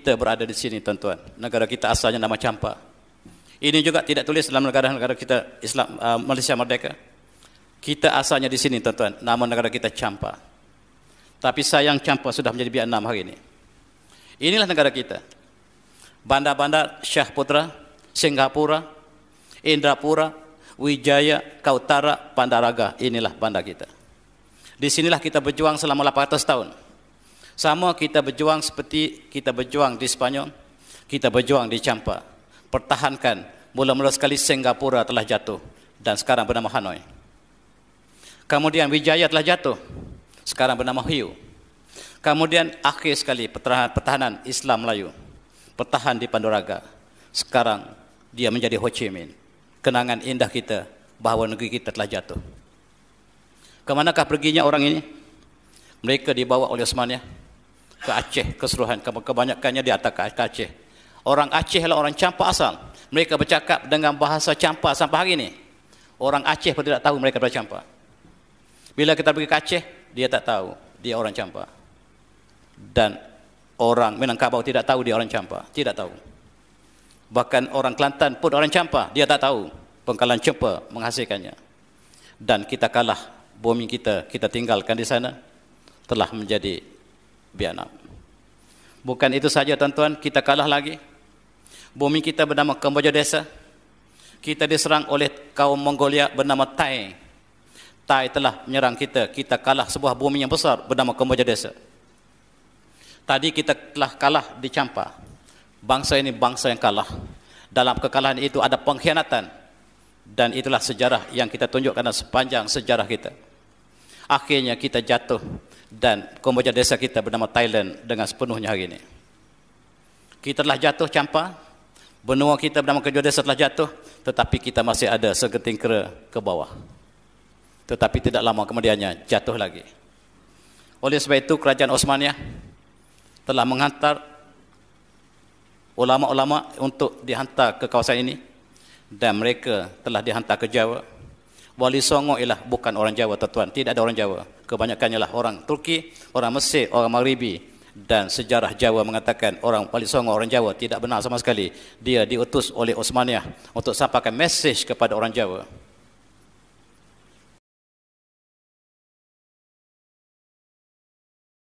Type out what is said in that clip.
kita berada di sini tuan-tuan. Negara kita asalnya nama Champa. Ini juga tidak tulis dalam negara-negara kita Islam uh, Malaysia Merdeka. Kita asalnya di sini tuan-tuan, nama negara kita Champa. Tapi sayang Champa sudah menjadi Vietnam hari ini. Inilah negara kita. Bandar-bandar Shah Putra, Singapura, Indrapura, Wijaya, Kautara, Pandaraga. Inilah bandar kita. Di sinilah kita berjuang selama 800 tahun. Sama kita berjuang seperti kita berjuang di Sepanyol, kita berjuang di Champa. Pertahankan, mula-mula sekali Singapura telah jatuh dan sekarang bernama Hanoi. Kemudian Wijaya telah jatuh, sekarang bernama Hiu. Kemudian akhir sekali pertahanan Islam Melayu, pertahan di Panduraga. Sekarang dia menjadi Ho Chi Minh. Kenangan indah kita bahawa negeri kita telah jatuh. Kemanakah perginya orang ini? Mereka dibawa oleh Osmaniyah ke Aceh keseluruhan kebanyakannya di atas ke Aceh orang Aceh adalah orang campak asal mereka bercakap dengan bahasa campak sampai hari ini orang Aceh pun tidak tahu mereka bercampak bila kita pergi ke Aceh dia tak tahu dia orang campak dan orang Minangkabau tidak tahu dia orang campak tidak tahu bahkan orang Kelantan pun orang campak dia tak tahu pengkalan cempa menghasilkannya dan kita kalah bombing kita kita tinggalkan di sana telah menjadi Vietnam. Bukan itu saja tuan-tuan, kita kalah lagi. Bumi kita bernama Kemboja Desa. Kita diserang oleh kaum Mongolia bernama Thai. Thai telah menyerang kita. Kita kalah sebuah bumi yang besar bernama Kemboja Desa. Tadi kita telah kalah di Champa. Bangsa ini bangsa yang kalah. Dalam kekalahan itu ada pengkhianatan. Dan itulah sejarah yang kita tunjukkan sepanjang sejarah kita akhirnya kita jatuh dan kemboja desa kita bernama Thailand dengan sepenuhnya hari ini. Kita telah jatuh campak, benua kita bernama kemboja desa telah jatuh tetapi kita masih ada segenting kera ke bawah. Tetapi tidak lama kemudiannya jatuh lagi. Oleh sebab itu kerajaan Osmania telah menghantar ulama-ulama untuk dihantar ke kawasan ini dan mereka telah dihantar ke Jawa Wali Songo ialah bukan orang Jawa tuan-tuan. Tidak ada orang Jawa. Kebanyakannya lah orang Turki, orang Mesir, orang Maghribi. Dan sejarah Jawa mengatakan orang Wali Songo, orang Jawa tidak benar sama sekali. Dia diutus oleh Osmaniyah untuk sampaikan mesej kepada orang Jawa.